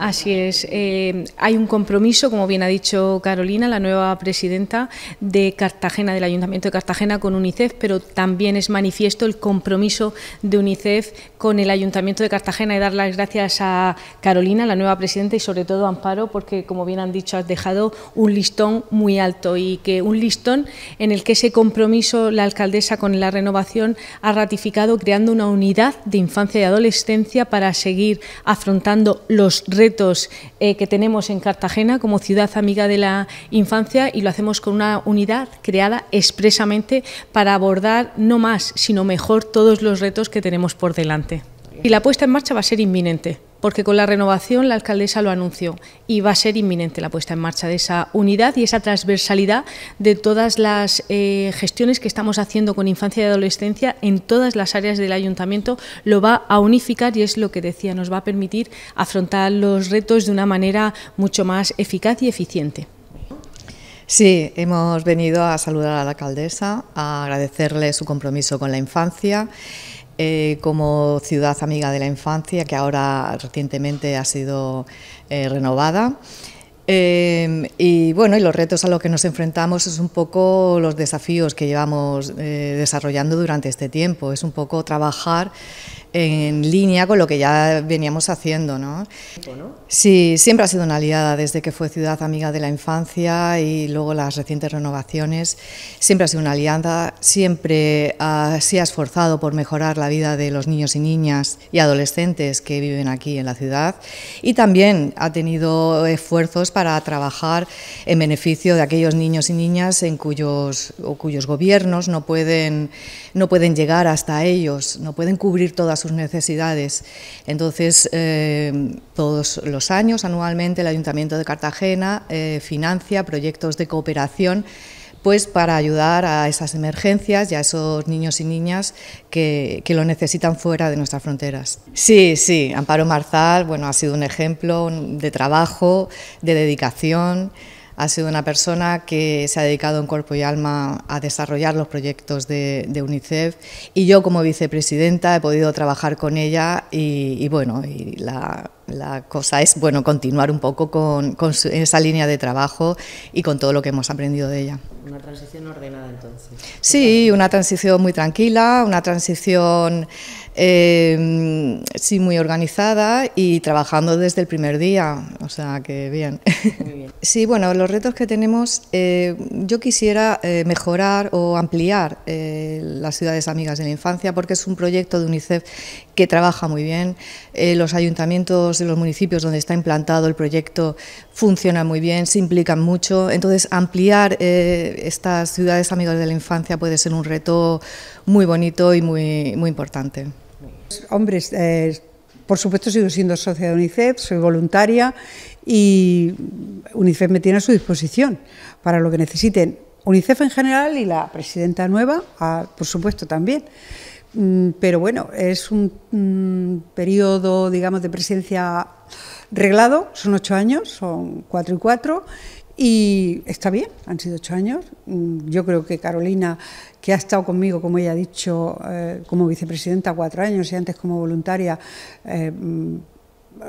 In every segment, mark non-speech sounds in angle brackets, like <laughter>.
Así es. Eh, hay un compromiso, como bien ha dicho Carolina, la nueva presidenta de Cartagena, del Ayuntamiento de Cartagena, con UNICEF, pero también es manifiesto el compromiso de UNICEF con el Ayuntamiento de Cartagena y dar las gracias a Carolina, la nueva presidenta, y sobre todo a Amparo, porque, como bien han dicho, has dejado un listón muy alto y que un listón en el que ese compromiso la alcaldesa con la renovación ha ratificado creando una unidad de infancia y adolescencia para seguir afrontando los retos retos eh, que tenemos en Cartagena como ciudad amiga de la infancia y lo hacemos con una unidad creada expresamente para abordar no más, sino mejor todos los retos que tenemos por delante. Y la puesta en marcha va a ser inminente porque con la renovación la alcaldesa lo anunció y va a ser inminente la puesta en marcha de esa unidad y esa transversalidad de todas las eh, gestiones que estamos haciendo con infancia y adolescencia en todas las áreas del ayuntamiento, lo va a unificar y es lo que decía, nos va a permitir afrontar los retos de una manera mucho más eficaz y eficiente. Sí, hemos venido a saludar a la alcaldesa, a agradecerle su compromiso con la infancia eh, como ciudad amiga de la infancia, que ahora recientemente ha sido eh, renovada. Em, y bueno, y los retos a los que nos enfrentamos es un poco los desafíos que llevamos eh, desarrollando durante este tiempo. Es un poco trabajar en línea con lo que ya veníamos haciendo. ¿no? Sí, siempre ha sido una aliada desde que fue Ciudad Amiga de la Infancia y luego las recientes renovaciones. Siempre ha sido una alianza, siempre se ha esforzado por mejorar la vida de los niños y niñas y adolescentes que viven aquí en la ciudad y también ha tenido esfuerzos para para trabajar en beneficio de aquellos niños y niñas en cuyos, o cuyos gobiernos no pueden, no pueden llegar hasta ellos, no pueden cubrir todas sus necesidades. Entonces, eh, todos los años, anualmente, el Ayuntamiento de Cartagena eh, financia proyectos de cooperación pues para ayudar a esas emergencias y a esos niños y niñas que, lo necesitan fuera de nuestras fronteras. Sí, sí, Amparo Marzal bueno, ha sido un ejemplo de trabajo, de dedicación. Ha sido una persona que se ha dedicado en cuerpo y alma a desarrollar los proyectos de, UNICEF y yo como vicepresidenta he podido trabajar con ella y, bueno, y la, cosa es bueno continuar un poco con, esa línea de trabajo y con todo lo que hemos aprendido de ella. Una transición ordenada entonces. Sí, una transición muy tranquila, una transición Em, sí, muy organizada y trabajando desde el primer día, o sea que bien. <laughs> Sí, bueno, los retos que tenemos, eh, yo quisiera eh, mejorar o ampliar eh, las ciudades amigas de la infancia porque es un proyecto de UNICEF que trabaja muy bien, los ayuntamientos de los municipios donde está implantado el proyecto funcionan muy bien, se implican mucho, entonces ampliar estas ciudades amigas de la infancia puede ser un reto muy bonito y muy, muy importante. Hombres, eh, por supuesto sigo siendo socia de UNICEF, soy voluntaria y UNICEF me tiene a su disposición para lo que necesiten. UNICEF en general y la presidenta nueva, ah, por supuesto, también. Mm, pero bueno, es un mm, periodo, digamos, de presencia reglado, son ocho años, son cuatro y cuatro, y está bien, han sido ocho años. Mm, yo creo que Carolina, que ha estado conmigo, como ella ha dicho, eh, como vicepresidenta cuatro años y antes como voluntaria, eh,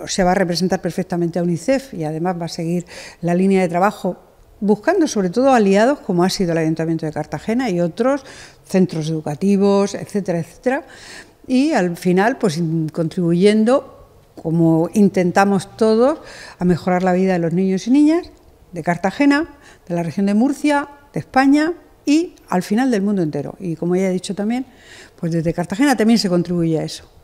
se va a representar perfectamente a UNICEF y además va a seguir la línea de trabajo buscando sobre todo aliados como ha sido el Ayuntamiento de Cartagena y otros centros educativos, etcétera, etcétera, y al final pues contribuyendo como intentamos todos a mejorar la vida de los niños y niñas de Cartagena, de la región de Murcia, de España y al final del mundo entero. Y como ya he dicho también, pues desde Cartagena también se contribuye a eso.